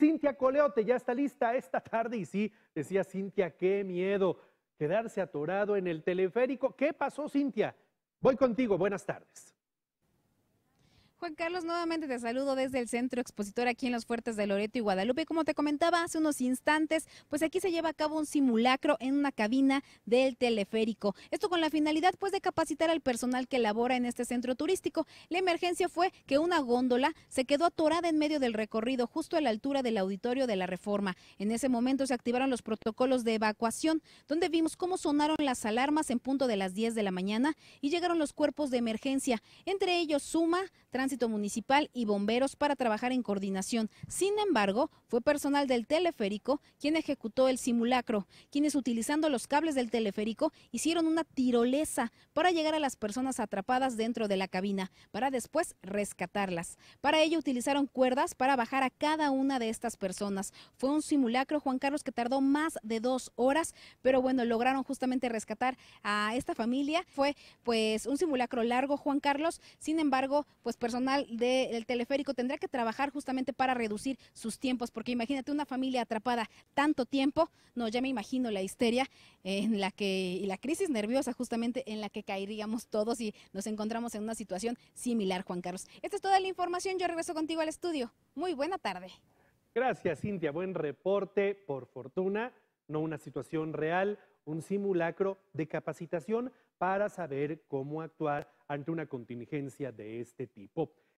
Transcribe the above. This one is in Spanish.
Cintia Coleote ya está lista esta tarde y sí, decía Cintia, qué miedo quedarse atorado en el teleférico. ¿Qué pasó, Cintia? Voy contigo, buenas tardes. Juan Carlos, nuevamente te saludo desde el Centro Expositor aquí en los Fuertes de Loreto y Guadalupe. Como te comentaba hace unos instantes, pues aquí se lleva a cabo un simulacro en una cabina del teleférico. Esto con la finalidad pues de capacitar al personal que labora en este centro turístico. La emergencia fue que una góndola se quedó atorada en medio del recorrido justo a la altura del auditorio de la Reforma. En ese momento se activaron los protocolos de evacuación, donde vimos cómo sonaron las alarmas en punto de las 10 de la mañana y llegaron los cuerpos de emergencia, entre ellos Suma, Trans Municipal y bomberos para trabajar en coordinación. Sin embargo, fue personal del teleférico quien ejecutó el simulacro, quienes utilizando los cables del teleférico hicieron una tirolesa para llegar a las personas atrapadas dentro de la cabina, para después rescatarlas. Para ello utilizaron cuerdas para bajar a cada una de estas personas. Fue un simulacro, Juan Carlos, que tardó más de dos horas, pero bueno, lograron justamente rescatar a esta familia. Fue pues un simulacro largo, Juan Carlos, sin embargo, pues personas personal del teleférico tendrá que trabajar justamente para reducir sus tiempos, porque imagínate una familia atrapada tanto tiempo, no, ya me imagino la histeria en la que, y la crisis nerviosa justamente en la que caeríamos todos y nos encontramos en una situación similar, Juan Carlos. Esta es toda la información, yo regreso contigo al estudio. Muy buena tarde. Gracias, Cintia. Buen reporte, por fortuna no una situación real, un simulacro de capacitación para saber cómo actuar ante una contingencia de este tipo.